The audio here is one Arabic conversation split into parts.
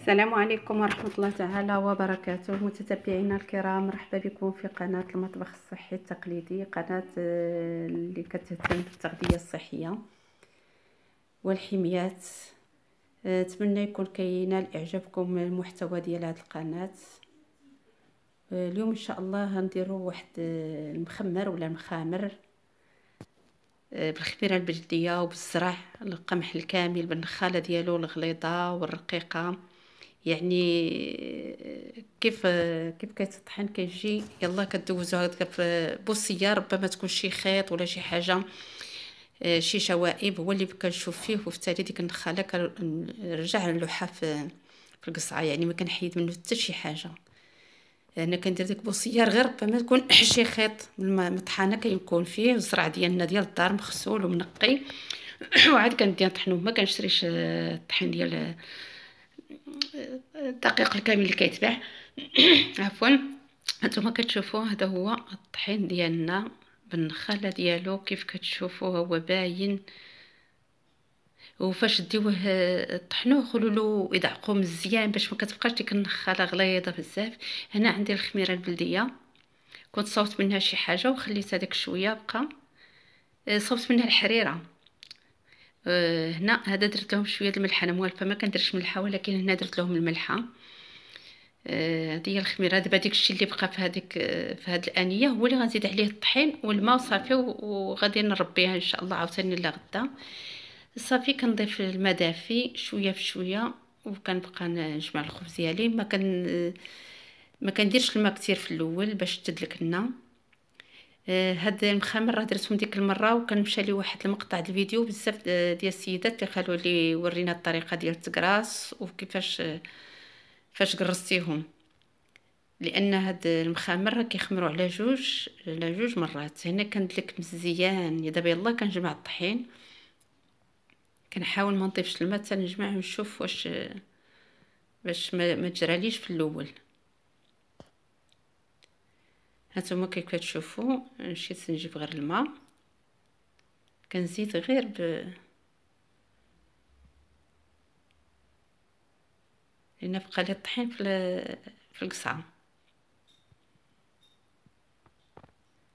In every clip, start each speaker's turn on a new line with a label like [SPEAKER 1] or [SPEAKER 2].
[SPEAKER 1] السلام عليكم ورحمة الله تعالى وبركاته متتبعينا الكرام مرحبا بكم في قناة المطبخ الصحي التقليدي قناة آه، اللي كتهتم بالتغذية الصحية والحميات نتمنى آه، يكون كينال اعجابكم المحتوى ديال هذه القناة آه، اليوم ان شاء الله غنديروا واحد المخمر ولا المخامر بالخميره البلديه وبالزرع القمح الكامل بالنخاله ديالو الغليظه والرقيقه يعني كيف كيف كيتطحن كيجي يلا كدوزو هكا بوصيه ربما تكون شي خيط ولا شي حاجه آه، شي شوائب هو اللي كنشوف فيه التالي ديك النخاله كنرجع نلوحها في في القصعه يعني ما كنحيد منه حتى شي حاجه انا كندير ديك بوصيار غير ربما تكون شي خيط المطحنه كيكون فيه الزرع ديالنا ديال الدار مغسول ومنقي وعاد كندير نطحنو ما كنشريش آه، الطحين ديال الدقيق الكامل اللي كيتباع عفوا هانتوما كتشوفوا هذا هو الطحين ديالنا بالنخاله ديالو كيف كتشوفوا هو باين وفاش ديوه آه، طحنوه خلوا له يدعقوا مزيان باش ما كتبقاش ديك النخاله غليظه بزاف هنا عندي الخميره البلديه كنت صوبت منها شي حاجه وخليت هذاك شويه بقى آه، صوبت منها الحريره هنا آه، هذا درت لهم شويه الملح انا موالفه ما كندرش ملحه ولكن هنا درت لهم الملحه هذه آه، هي الخميره دابا داكشي اللي بقى في هذيك آه، في هذه الانيه هو اللي غنزيد عليه الطحين والماء وصافي وغادي نربيها ان شاء الله عاوتاني غدا صافي كنضيف الماء دافي شويه بشويه وكنبقى نجمع الخبز ديالي ما كان ما كنديرش الماء كثير في الاول باش تدلك لنا آه، هاد المخامر راه درتهم ديك المره وكان مشى لي واحد المقطع ديال الفيديو بزاف ديال السيدات اللي قالوا لي ورينا الطريقه ديال التكراس وكيفاش فاش قرصتيهم لان هاد المخامر راه كيخمروا على جوج على جوج مرات هنا كندلك مزيان دابا يلا كنجمع الطحين كنحاول ما الما الماء حتى نجمع ونشوف واش باش ما, ما تجراليش في الاول هانتوما كيف كتشوفوا مشيت نجيب غير الماء كنزيد غير ب لان بقى لي الطحين في في القصعه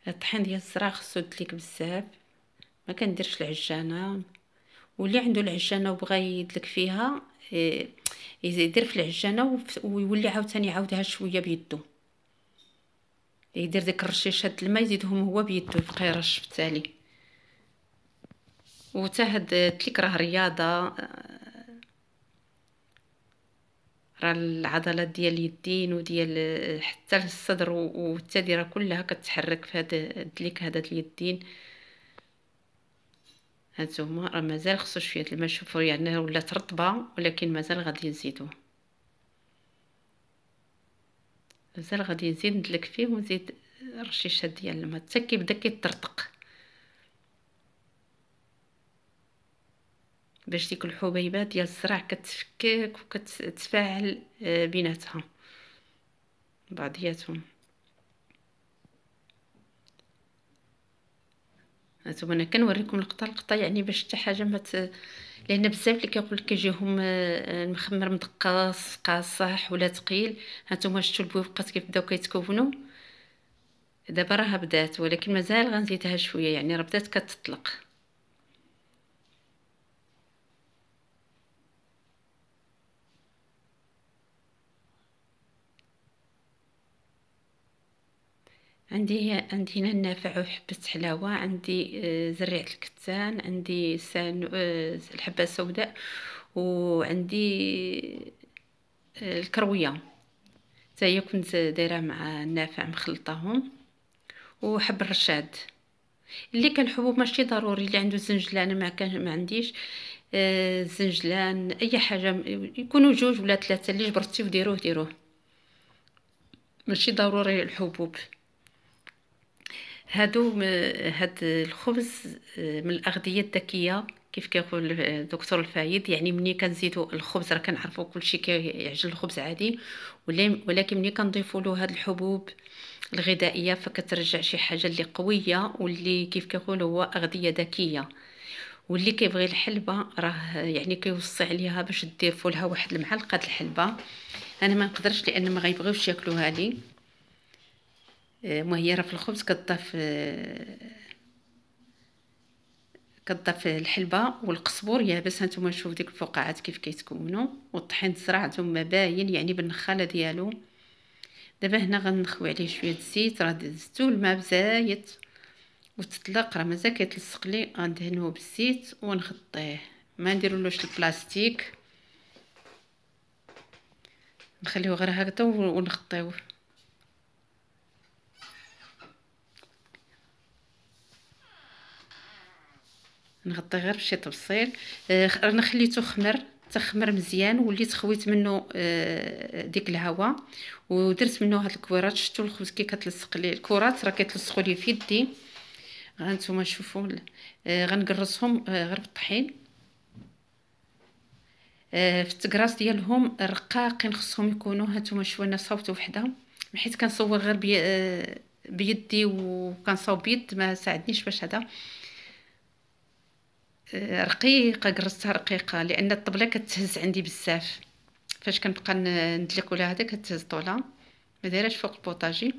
[SPEAKER 1] الطحين ديال الصرا خصو يدلك بزاف ما كنديرش العجانه واللي عنده العجانه وبغى يدلك فيها إيه، يدير في العجانه ويولي عاوتاني يعاودها شويه بيدو يدير ديك الرشيشات الماء يزيدهم هو بيدو يبقى يرش في التالي وتا هاد تليك راه رياضه آه، راه العضلات ديال اليدين وديال آه، حتى الصدر والتادي راه كلها كتحرك في هاد الدليك هاد اليدين هانتوما راه مازال خصو شويه الماء شوفوا يعني ولات رطبه ولكن مازال غادي نزيدوه مازال غادي نزيد ندلك فيه ونزيد الرشيشه ديال الماء حتى كيبدا كيطرطق باش ديك الحبيبات ديال الزرع كتفكك وكتتفاعل آه، بيناتها بعضياتهم هانتوما انا كنوريكم القطه القطه يعني باش حتى حاجه ما مت... لان بزاف اللي كيقول لك كيجيهم آه، آه، المخمر مدقاس قاصح ولا ثقيل هانتوما شفتوا البويبقات كيف بداو كيتكونوا دابا راها بدات ولكن مازال غنزيدها شويه يعني راه بدات كتطلق عندي عندي هنا النافع وحبة حلاوة عندي آه، زريعة الكتان عندي سانو آه، الحبة السوداء وعندي آه، الكروية هي كنت دايره مع النافع مخلطاهم وحب الرشاد اللي كان حبوب ماشي ضروري اللي عنده زنجلان ما كان ما عنديش الزنجلان زنجلان اي حاجه يكونوا جوج ولا ثلاثه اللي جبرتي وديروه ديروه ماشي ضروري الحبوب هادو هاد الخبز آه، من الاغذيه الذكيه كيف كيقول آه، الدكتور الفايد يعني ملي كنزيدو الخبز راه كنعرفو كلشي كيعجل الخبز عادي ولكن ملي كنضيفو له هاد الحبوب الغذائيه فكترجع شي حاجه اللي قويه واللي كيف كيقول هو اغذيه ذكيه واللي كيبغي الحلبه راه يعني كيوصي عليها باش دير فولها واحد المعلقه د الحلبه انا ما نقدرش لان ما غيبغيوش ياكلوها لي مهيرة في الخبز كتضاف كتضاف الحلبة والقصبور يابس هانتوما نشوف ديك الفقاعات كيف كيتكونوا والطحين الزرع ما باين يعني بالنخالة ديالو دابا هنا غنخوي عليه شويه الزيت راه دزتو الماء بزايت وتطلق راه مازال كيتلصق لي غندهنوه بالزيت ونغطيه ما نديرولوش البلاستيك نخليوه غير هكذا ونغطيوه نغطي غير بشي طبصيل آه، انا خليته خمر تخمر مزيان وليت خويت منه آه، ديك الهواء ودرت منه هاد الكويرات شفتو الخبز كي كتلصق لي الكرات راه كيتلصقوا لي في يدي غانتوما شوفوا آه، غنقرصهم غير بالطحين في التكراس ديالهم رقاقين خصهم يكونوا هانتوما شويه انا وحده حيت كنصور غير بي بيدي وكنصاوب بيد ما ساعدنيش باش هذا رقيقه قرصتها رقيقه لان الطبله كتهز عندي بزاف فاش كنبقى ندلك ولا هذا كتهز طوله ما دايرهش فوق البوطاجي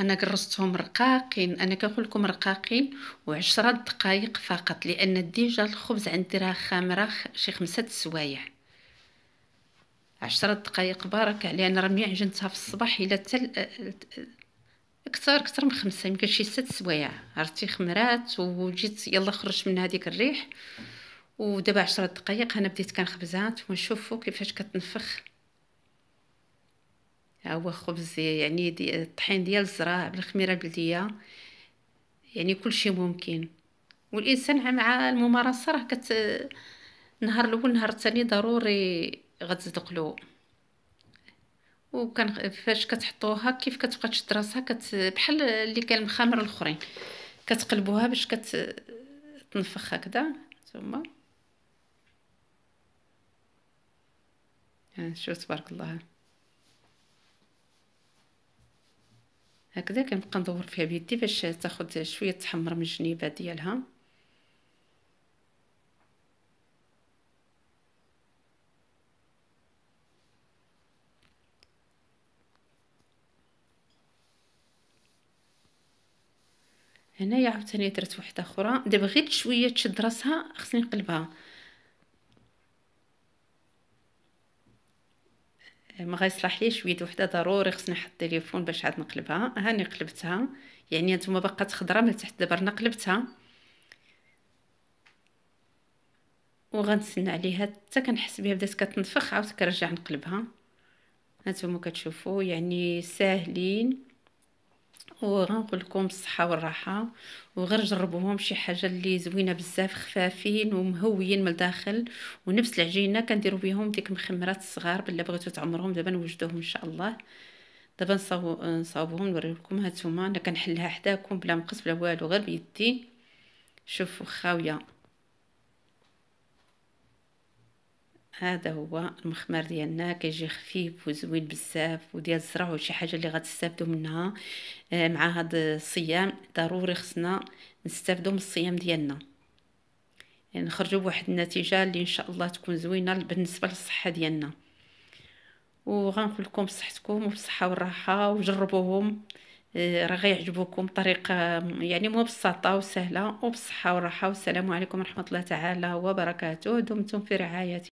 [SPEAKER 1] انا قرصتهم رقاقين انا كنقول لكم رقاقين وعشرة دقائق فقط لان ديجا الخبز عندي راه خامرة شي خمسة سوايع عشرة دقائق بارك عليه انا راه عجنتها في الصباح الى تل كثر كثر من خمسه يمكن شي ست سوايع عرفتي خمرات وجيت يلا خرجت من هذيك الريح ودابا عشرة دقائق انا بديت كنخبزات ونشوفو كيفاش كتنفخ ها هو خبز يعني دي الطحين ديال الزراع بالخميره البلديه يعني كل شيء ممكن والانسان مع الممارسه راه كت نهار الاول نهار الثاني ضروري غتزدق له وكان فاش كتحطوها كيف كتبقى تشد راسها كت بحال اللي كان المخامر الاخرين كتقلبوها باش كتنفخ هكذا ثم ها شوف تبارك الله هكذا كنبقى ندور فيها بيدي باش تاخد شويه تحمر من الجنيبه ديالها هنايا عاوتاني درت وحده اخرى دابا غير شويه تشد راسها خصني نقلبها ما غيصلح ليش شويه وحده ضروري خصني نحط التليفون باش عاد نقلبها هاني قلبتها يعني انتما بقات خضره من تحت دابا رنا قلبتها وغنسنى عليها حتى كنحس بها بدات كتنفخ عاوتاني كنرجع نقلبها هانتوما كتشوفوا يعني ساهلين وغنقول لكم الصحه والراحه وغير جربوهم شي حاجه اللي زوينه بزاف خفافين ومهويين من الداخل ونفس العجينه كنديروا بهم ديك المخمرات الصغار بلا بغيتو تعمروهم دابا نوجدوهم ان شاء الله دابا نصاوب نصاوبهم نوريكم هانتوما انا كنحلها حداكم بلا مقص بلا والو غير بيدي شوفوا خاويه هذا هو المخمر ديالنا كيجي خفيف وزوين بزاف وديال الزرع وشي حاجه اللي غتستافدوا منها آه، مع هاد الصيام ضروري خصنا نستافدوا من الصيام ديالنا يعني نخرجوا بواحد النتيجه اللي ان شاء الله تكون زوينه بالنسبه للصحه ديالنا وغنقول لكم بصحتكم وبالصحه والراحه وجربوهم آه، راه غيعجبوكم بطريقه يعني مبسطه وسهله وبالصحه والراحه والسلام عليكم ورحمه الله تعالى وبركاته دمتم في رعايه